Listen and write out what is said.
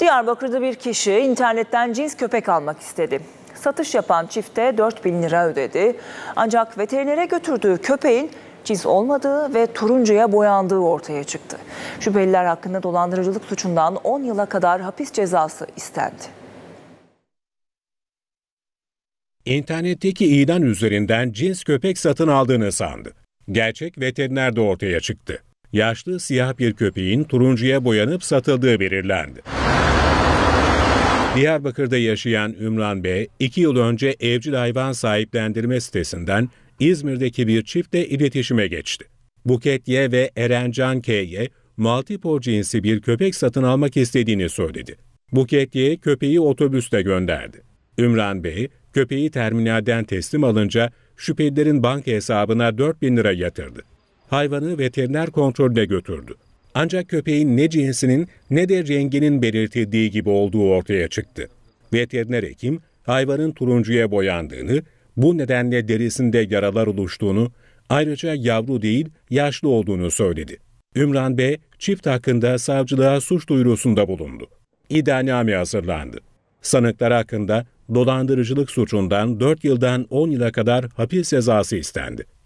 Diyarbakır'da bir kişi internetten cins köpek almak istedi. Satış yapan çifte 4 bin lira ödedi. Ancak veterinere götürdüğü köpeğin cins olmadığı ve turuncuya boyandığı ortaya çıktı. Şüpheliler hakkında dolandırıcılık suçundan 10 yıla kadar hapis cezası istendi. İnternetteki ilan üzerinden cins köpek satın aldığını sandı. Gerçek veteriner de ortaya çıktı yaşlı siyah bir köpeğin turuncuya boyanıp satıldığı belirlendi. Diyarbakır'da yaşayan Ümran Bey, iki yıl önce evcil hayvan sahiplendirme sitesinden İzmir'deki bir çiftle iletişime geçti. Buket Y ve Erencan K'ye Maltipo cinsi bir köpek satın almak istediğini söyledi. Buket Y köpeği otobüste gönderdi. Ümran Bey, köpeği terminalden teslim alınca şüphelilerin banka hesabına 4 bin lira yatırdı. Hayvanı veteriner kontrolüne götürdü. Ancak köpeğin ne cinsinin ne de renginin belirtildiği gibi olduğu ortaya çıktı. Veteriner hekim hayvanın turuncuya boyandığını, bu nedenle derisinde yaralar oluştuğunu, ayrıca yavru değil yaşlı olduğunu söyledi. Ümran Bey çift hakkında savcılığa suç duyurusunda bulundu. İddianame hazırlandı. Sanıklar hakkında dolandırıcılık suçundan 4 yıldan 10 yıla kadar hapis cezası istendi.